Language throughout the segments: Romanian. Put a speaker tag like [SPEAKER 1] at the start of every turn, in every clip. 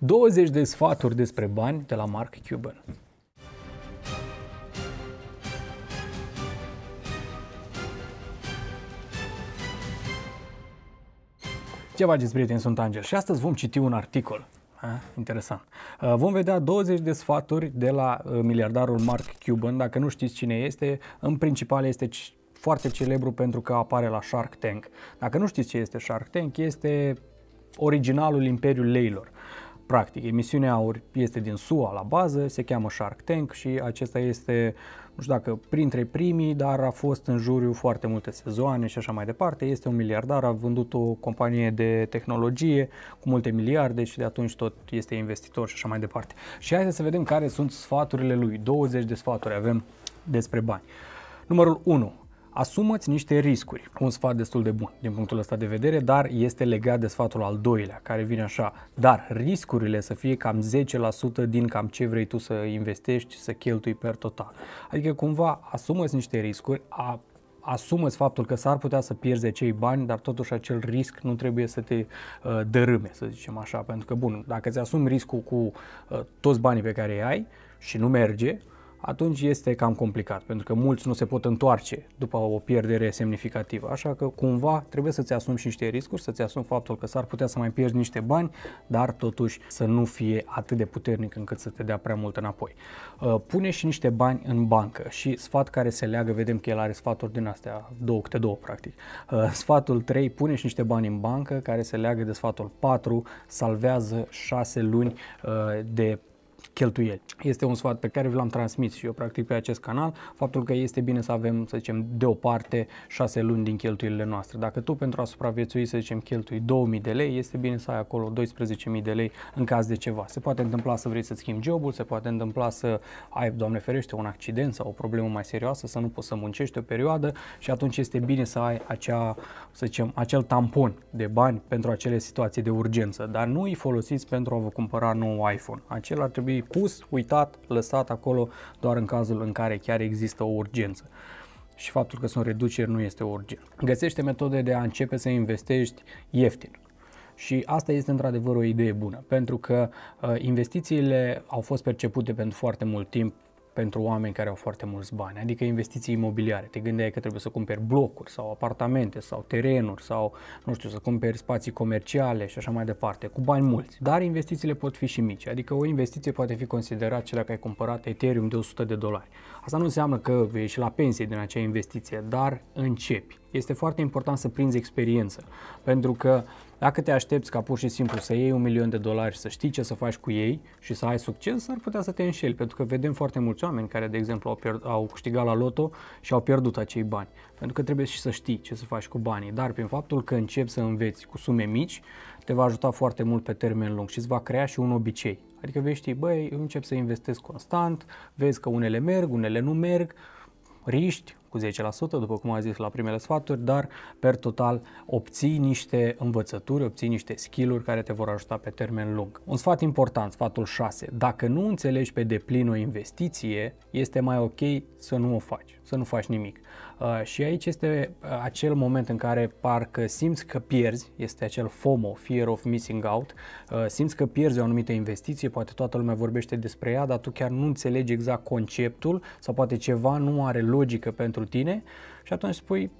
[SPEAKER 1] 20 de sfaturi despre bani de la Mark Cuban. Ce faceți, prieteni? Sunt Angel și astăzi vom citi un articol. Ha? Interesant. Uh, vom vedea 20 de sfaturi de la uh, miliardarul Mark Cuban. Dacă nu știți cine este, în principal este foarte celebru pentru că apare la Shark Tank. Dacă nu știți ce este Shark Tank, este originalul Imperiul Leilor practic. Emisiunea este din SUA la bază, se cheamă Shark Tank și acesta este, nu știu dacă printre primii, dar a fost în juriu foarte multe sezoane și așa mai departe. Este un miliardar, a vândut o companie de tehnologie cu multe miliarde și de atunci tot este investitor și așa mai departe. Și hai să vedem care sunt sfaturile lui. 20 de sfaturi avem despre bani. Numărul 1. Asumați niște riscuri. Un sfat destul de bun din punctul ăsta de vedere, dar este legat de sfatul al doilea, care vine așa. Dar riscurile să fie cam 10% din cam ce vrei tu să investești, să cheltui per total. Adică cumva asumați niște riscuri, a asumă faptul că s-ar putea să pierzi acei bani, dar totuși acel risc nu trebuie să te uh, dărâme, să zicem așa, pentru că, bun, dacă îți asumi riscul cu uh, toți banii pe care îi ai și nu merge, uh, atunci este cam complicat, pentru că mulți nu se pot întoarce după o pierdere semnificativă. Așa că cumva trebuie să-ți asumi și niște riscuri, să-ți asumi faptul că s-ar putea să mai pierzi niște bani, dar totuși să nu fie atât de puternic încât să te dea prea mult înapoi. Uh, pune și niște bani în bancă și sfat care se leagă, vedem că el are sfaturi din astea, două câte două practic. Uh, sfatul 3, pune și niște bani în bancă care se leagă de sfatul 4, salvează 6 luni uh, de cheltuieli. Este un sfat pe care vi l-am transmis și eu practic pe acest canal, faptul că este bine să avem, să zicem, deoparte 6 luni din cheltuielile noastre. Dacă tu pentru a supraviețui, să zicem, cheltui 2000 de lei, este bine să ai acolo 12.000 de lei în caz de ceva. Se poate întâmpla să vrei să-ți schimbi jobul, se poate întâmpla să ai, Doamne ferește, un accident sau o problemă mai serioasă, să nu poți să muncești o perioadă și atunci este bine să ai acea, să zicem, acel tampon de bani pentru acele situații de urgență, dar nu îi folosiți pentru a vă cumpăra nou iPhone. Acela ar trebui pus, uitat, lăsat acolo doar în cazul în care chiar există o urgență și faptul că sunt reduceri nu este urgent. Găsește metode de a începe să investești ieftin. Și asta este într-adevăr o idee bună, pentru că uh, investițiile au fost percepute pentru foarte mult timp pentru oameni care au foarte mulți bani, adică investiții imobiliare. Te gândeai că trebuie să cumperi blocuri sau apartamente sau terenuri sau, nu știu, să cumperi spații comerciale și așa mai departe, cu bani mulți. Dar investițiile pot fi și mici, adică o investiție poate fi considerată cea dacă ai cumpărat Ethereum de 100 de dolari. Asta nu înseamnă că vei ieși la pensie din acea investiție, dar începi. Este foarte important să prinzi experiență, pentru că dacă te aștepți ca pur și simplu să iei un milion de dolari, să știi ce să faci cu ei și să ai succes, ar putea să te înșeli, pentru că vedem foarte mulți oameni care, de exemplu, au, pierd- au câștigat la loto și au pierdut acei bani. Pentru că trebuie și să știi ce să faci cu banii, dar prin faptul că începi să înveți cu sume mici, te va ajuta foarte mult pe termen lung și îți va crea și un obicei. Adică vei ști, băi, încep să investesc constant, vezi că unele merg, unele nu merg, riști cu 10%, după cum am zis la primele sfaturi, dar per total obții niște învățături, obții niște skill-uri care te vor ajuta pe termen lung. Un sfat important, sfatul 6. Dacă nu înțelegi pe deplin o investiție, este mai ok să nu o faci, să nu faci nimic. Uh, și aici este uh, acel moment în care parcă simți că pierzi, este acel FOMO, Fear of Missing Out, uh, simți că pierzi o anumită investiție, poate toată lumea vorbește despre ea, dar tu chiar nu înțelegi exact conceptul sau poate ceva nu are logică pentru tine și atunci spui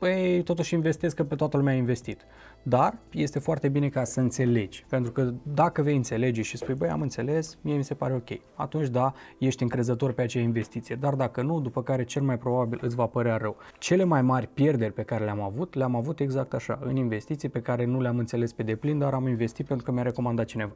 [SPEAKER 1] păi totuși investez că pe toată lumea a investit. Dar este foarte bine ca să înțelegi, pentru că dacă vei înțelege și spui, băi, am înțeles, mie mi se pare ok, atunci da, ești încrezător pe acea investiție, dar dacă nu, după care cel mai probabil îți va părea rău. Cele mai mari pierderi pe care le-am avut, le-am avut exact așa, în investiții pe care nu le-am înțeles pe deplin, dar am investit pentru că mi-a recomandat cineva.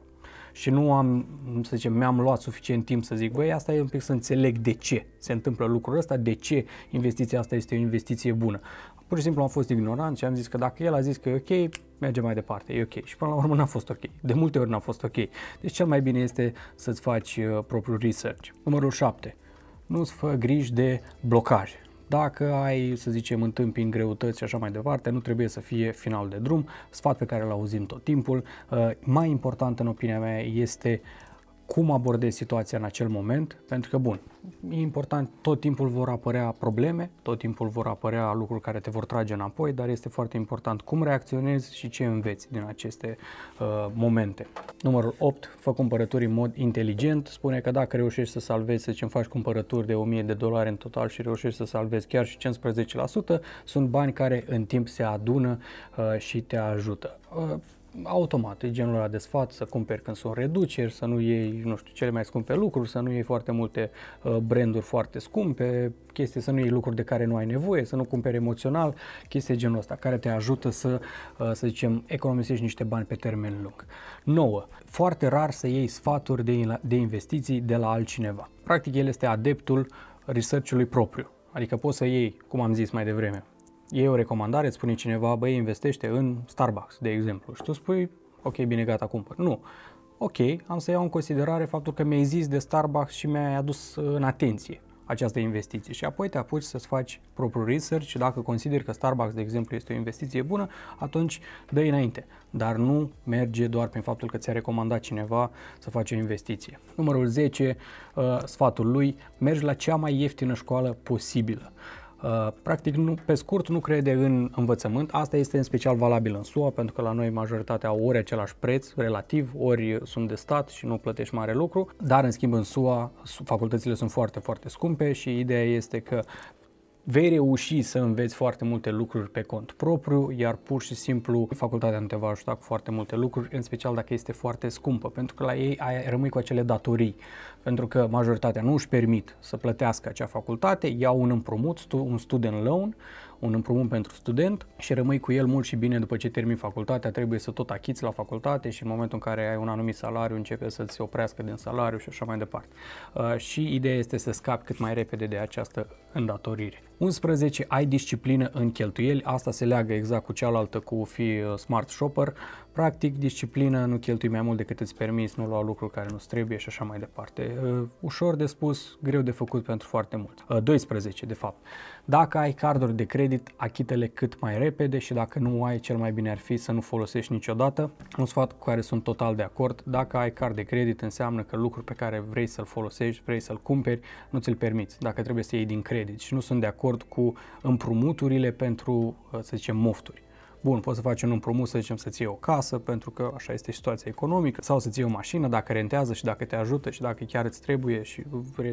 [SPEAKER 1] Și nu am, să zicem, mi-am luat suficient timp să zic, băi, asta e un pic să înțeleg de ce se întâmplă lucrul ăsta, de ce investiția asta este o investiție bună. Pur și simplu am fost ignorant și am zis că dacă el a zis că e ok, merge mai departe, e ok. Și până la urmă n-a fost ok. De multe ori n-a fost ok. Deci cel mai bine este să-ți faci uh, propriul research. Numărul 7. Nu-ți fă griji de blocaje. Dacă ai, să zicem, întâmpini greutăți și așa mai departe, nu trebuie să fie final de drum, sfat pe care îl auzim tot timpul. Uh, mai important, în opinia mea, este uh, cum abordezi situația în acel moment, pentru că, bun, e important, tot timpul vor apărea probleme, tot timpul vor apărea lucruri care te vor trage înapoi, dar este foarte important cum reacționezi și ce înveți din aceste uh, momente. Numărul 8, fă cumpărături în mod inteligent, spune că dacă reușești să salvezi, să zicem, faci cumpărături de 1000 de dolari în total și reușești să salvezi chiar și 15%, sunt bani care în timp se adună uh, și te ajută. Uh, automat, e genul ăla de sfat, să cumperi când sunt reduceri, să nu iei, nu știu, cele mai scumpe lucruri, să nu iei foarte multe uh, branduri foarte scumpe, chestii, să nu iei lucruri de care nu ai nevoie, să nu cumperi emoțional, chestii genul ăsta, care te ajută să, uh, să zicem, economisești niște bani pe termen lung. 9. Foarte rar să iei sfaturi de, de investiții de la altcineva. Practic, el este adeptul research-ului propriu. Adică poți să iei, cum am zis mai devreme, e o recomandare, îți spune cineva, băi, investește în Starbucks, de exemplu, și tu spui, ok, bine, gata, cumpăr. Nu. Ok, am să iau în considerare faptul că mi-ai zis de Starbucks și mi-ai adus uh, în atenție această investiție și apoi te apuci să-ți faci propriul research și dacă consideri că Starbucks, de exemplu, este o investiție bună, atunci dă înainte. Dar nu merge doar prin faptul că ți-a recomandat cineva să faci o investiție. Numărul 10, uh, sfatul lui, mergi la cea mai ieftină școală posibilă. Uh, practic, nu, pe scurt, nu crede în învățământ. Asta este în special valabil în SUA, pentru că la noi majoritatea au ori același preț relativ, ori sunt de stat și nu plătești mare lucru, dar în schimb în SUA facultățile sunt foarte, foarte scumpe și ideea este că vei reuși să înveți foarte multe lucruri pe cont propriu, iar pur și simplu facultatea nu te va ajuta cu foarte multe lucruri, în special dacă este foarte scumpă, pentru că la ei ai, rămâi cu acele datorii, pentru că majoritatea nu își permit să plătească acea facultate, iau un împrumut, un student loan, un împrumut pentru student și rămâi cu el mult și bine după ce termini facultatea, trebuie să tot achiți la facultate și în momentul în care ai un anumit salariu începe să se oprească din salariu și așa mai departe. Uh, și ideea este să scapi cât mai repede de această îndatorire. 11. Ai disciplină în cheltuieli, asta se leagă exact cu cealaltă, cu fi uh, smart shopper, practic disciplină, nu cheltui mai mult decât îți permiți, nu lua lucruri care nu trebuie și așa mai departe. Uh, ușor de spus, greu de făcut pentru foarte mult. 12. de fapt. Dacă ai carduri de credit credit, achitele cât mai repede și dacă nu ai, cel mai bine ar fi să nu folosești niciodată. Un sfat cu care sunt total de acord, dacă ai card de credit înseamnă că lucruri pe care vrei să-l folosești, vrei să-l cumperi, nu ți-l permiți, dacă trebuie să iei din credit și nu sunt de acord cu împrumuturile pentru, să zicem, mofturi. Bun, poți să faci un împrumut, să zicem, să-ți iei o casă, pentru că așa este situația economică, sau să-ți iei o mașină dacă rentează și dacă te ajută și dacă chiar îți trebuie și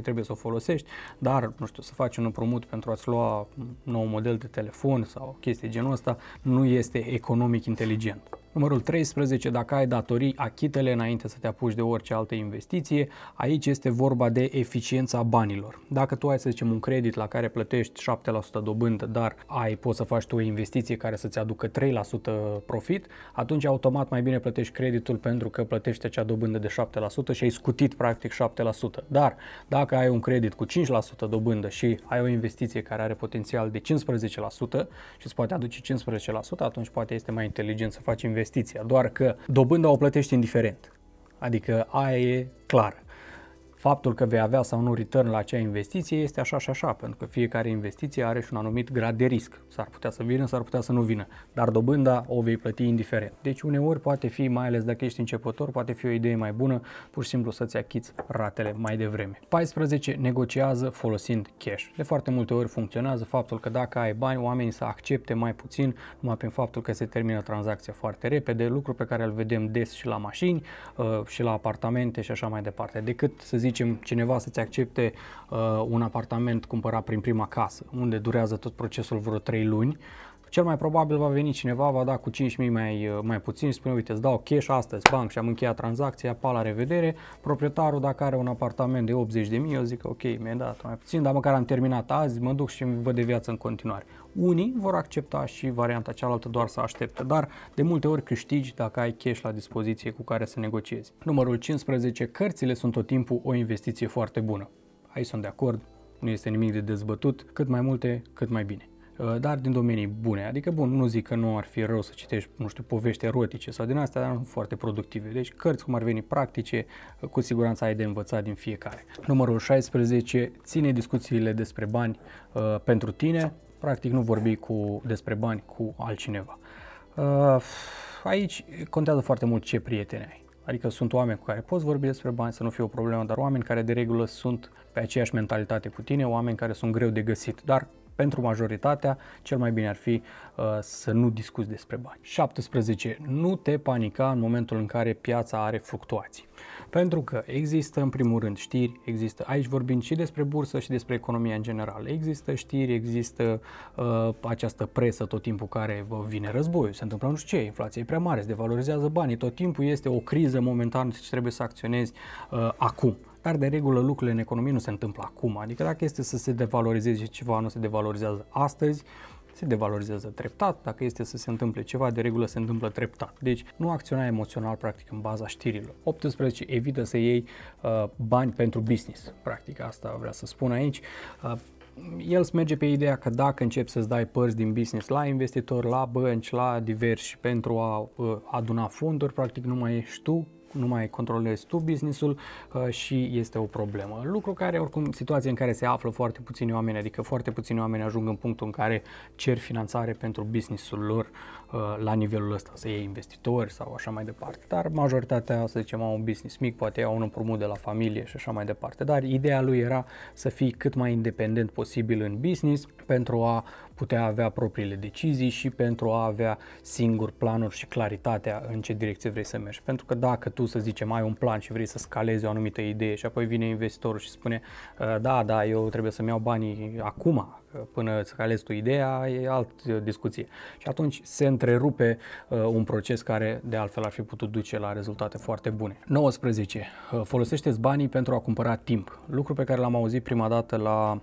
[SPEAKER 1] trebuie să o folosești, dar, nu știu, să faci un împrumut pentru a-ți lua un nou model de telefon sau chestii genul ăsta, nu este economic inteligent. Numărul 13, dacă ai datorii, achitele înainte să te apuci de orice altă investiție. Aici este vorba de eficiența banilor. Dacă tu ai, să zicem, un credit la care plătești 7% dobândă, dar ai, poți să faci tu o investiție care să-ți aducă 3% profit, atunci automat mai bine plătești creditul pentru că plătești acea dobândă de 7% și ai scutit practic 7%. Dar dacă ai un credit cu 5% dobândă și ai o investiție care are potențial de 15% și îți poate aduce 15%, atunci poate este mai inteligent să faci investiții investiția, doar că dobânda o plătești indiferent. Adică aia e clară faptul că vei avea sau nu return la acea investiție este așa și așa, pentru că fiecare investiție are și un anumit grad de risc. S-ar putea să vină, s-ar putea să nu vină, dar dobânda o vei plăti indiferent. Deci uneori poate fi, mai ales dacă ești începător, poate fi o idee mai bună, pur și simplu să-ți achiți ratele mai devreme. 14. Negociază folosind cash. De foarte multe ori funcționează faptul că dacă ai bani, oamenii să accepte mai puțin, numai prin faptul că se termină tranzacția foarte repede, lucru pe care îl vedem des și la mașini, uh, și la apartamente și așa mai departe, decât să zici zicem, cineva să-ți accepte uh, un apartament cumpărat prin prima casă, unde durează tot procesul vreo 3 luni, cel mai probabil va veni cineva, va da cu 5.000 mai, uh, mai puțin, spune uite îți dau cash astăzi, banc și am încheiat tranzacția, pa la revedere. Proprietarul dacă are un apartament de 80.000, eu zic ok, mi-ai dat mai puțin, dar măcar am terminat azi, mă duc și văd de viață în continuare. Unii vor accepta și varianta cealaltă doar să aștepte, dar de multe ori câștigi dacă ai cash la dispoziție cu care să negociezi. Numărul 15. Cărțile sunt tot timpul o investiție foarte bună. Aici sunt de acord, nu este nimic de dezbătut, cât mai multe, cât mai bine. Uh, dar din domenii bune. Adică, bun, nu zic că nu ar fi rău să citești, nu știu, povești erotice sau din astea, dar nu foarte productive. Deci, cărți cum ar veni practice, uh, cu siguranță ai de învățat din fiecare. Numărul 16, ține discuțiile despre bani uh, pentru tine, practic nu vorbi cu, despre bani cu altcineva. Uh, aici contează foarte mult ce prieteni ai. Adică sunt oameni cu care poți vorbi despre bani, să nu fie o problemă, dar oameni care de regulă sunt pe aceeași mentalitate cu tine, oameni care sunt greu de găsit, dar pentru majoritatea, cel mai bine ar fi uh, să nu discuți despre bani. 17. Nu te panica în momentul în care piața are fluctuații. Pentru că există în primul rând știri, există aici vorbim și despre bursă și despre economia în general. Există știri, există uh, această presă tot timpul care vă vine războiul, se întâmplă nu știu ce, inflația e prea mare, se devalorizează banii, tot timpul este o criză momentan și trebuie să acționezi uh, acum. Dar de regulă lucrurile în economie nu se întâmplă acum, adică dacă este să se devalorizeze ceva, nu se devalorizează astăzi, se devalorizează treptat, dacă este să se întâmple ceva, de regulă se întâmplă treptat. Deci nu acționa emoțional practic în baza știrilor. 18. Evită să iei uh, bani pentru business, practic asta vrea să spun aici. Uh, el se merge pe ideea că dacă începi să-ți dai părți din business la investitori, la bănci, la diversi pentru a uh, aduna fonduri, practic nu mai ești tu, nu mai controlezi tu businessul uh, și este o problemă. Lucru care, oricum, situație în care se află foarte puțini oameni, adică foarte puțini oameni ajung în punctul în care cer finanțare pentru businessul lor uh, la nivelul ăsta, să iei investitori sau așa mai departe. Dar majoritatea, să zicem, au un business mic, poate au un împrumut de la familie și așa mai departe. Dar ideea lui era să fii cât mai independent posibil în business pentru a putea avea propriile decizii și pentru a avea singur planuri și claritatea în ce direcție vrei să mergi. Pentru că dacă tu, să zicem, ai un plan și vrei să scalezi o anumită idee și apoi vine investitorul și spune ă, da, da, eu trebuie să-mi iau banii acum, până să alegi tu ideea, e alt discuție. Și atunci se întrerupe ă, un proces care de altfel ar fi putut duce la rezultate foarte bune. 19. Ă, folosește-ți banii pentru a cumpăra timp. Lucru pe care l-am auzit prima dată la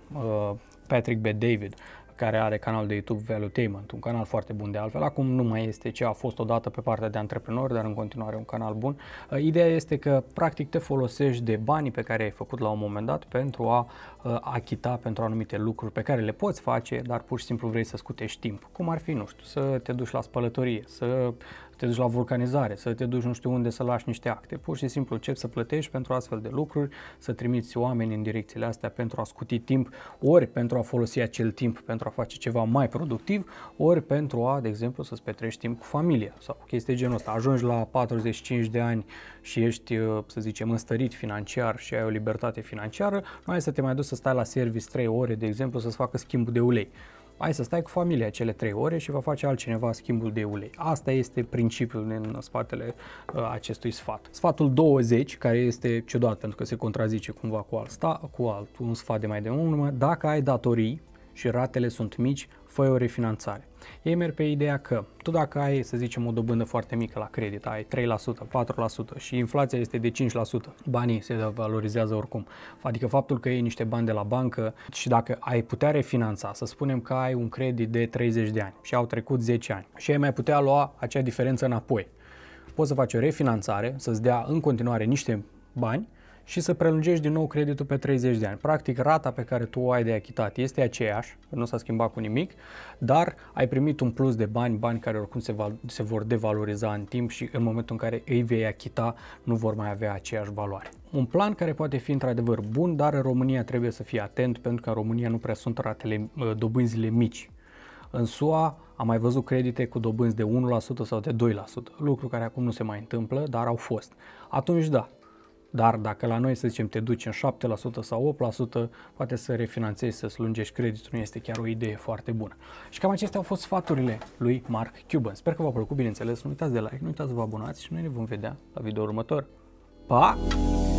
[SPEAKER 1] Patrick B. David, care are canal de YouTube Valuetainment, un canal foarte bun de altfel. Acum nu mai este ce a fost odată pe partea de antreprenori, dar în continuare un canal bun. Uh, ideea este că practic te folosești de banii pe care ai făcut la un moment dat pentru a uh, achita pentru anumite lucruri pe care le poți face, dar pur și simplu vrei să scutești timp. Cum ar fi, nu știu, să te duci la spălătorie, să te duci la vulcanizare, să te duci nu știu unde să lași niște acte. Pur și simplu începi să plătești pentru astfel de lucruri, să trimiți oameni în direcțiile astea pentru a scuti timp, ori pentru a folosi acel timp pentru a face ceva mai productiv, ori pentru a, de exemplu, să-ți petrești timp cu familia sau chestii genul ăsta. Ajungi la 45 de ani și ești, uh, să zicem, înstărit financiar și ai o libertate financiară, nu ai să te mai duci să stai la service 3 ore, de exemplu, să-ți facă schimb de ulei hai să stai cu familia cele trei ore și va face altcineva schimbul de ulei. Asta este principiul în spatele uh, acestui sfat. Sfatul 20, care este ciudat pentru că se contrazice cumva cu, sta, cu altul, un sfat de mai de urmă, dacă ai datorii, și ratele sunt mici, fă o refinanțare. Ei merg pe ideea că tu dacă ai, să zicem, o dobândă foarte mică la credit, ai 3%, 4% și inflația este de 5%, banii se valorizează oricum. Adică faptul că iei niște bani de la bancă și dacă ai putea refinanța, să spunem că ai un credit de 30 de ani și au trecut 10 ani și ai mai putea lua acea diferență înapoi. Poți să faci o refinanțare, să-ți dea în continuare niște bani și să prelungești din nou creditul pe 30 de ani. Practic, rata pe care tu o ai de achitat este aceeași, nu s-a schimbat cu nimic, dar ai primit un plus de bani, bani care oricum se, val- se vor devaloriza în timp și în momentul în care îi vei achita, nu vor mai avea aceeași valoare. Un plan care poate fi într-adevăr bun, dar în România trebuie să fii atent pentru că în România nu prea sunt ratele, dobânzile mici. În SUA am mai văzut credite cu dobânzi de 1% sau de 2%, lucru care acum nu se mai întâmplă, dar au fost. Atunci da, dar dacă la noi, să zicem, te duci în 7% sau 8%, poate să refinanțezi, să slungești creditul, nu este chiar o idee foarte bună. Și cam acestea au fost sfaturile lui Mark Cuban. Sper că v-a plăcut, bineînțeles, nu uitați de like, nu uitați să vă abonați și noi ne vom vedea la video următor. Pa!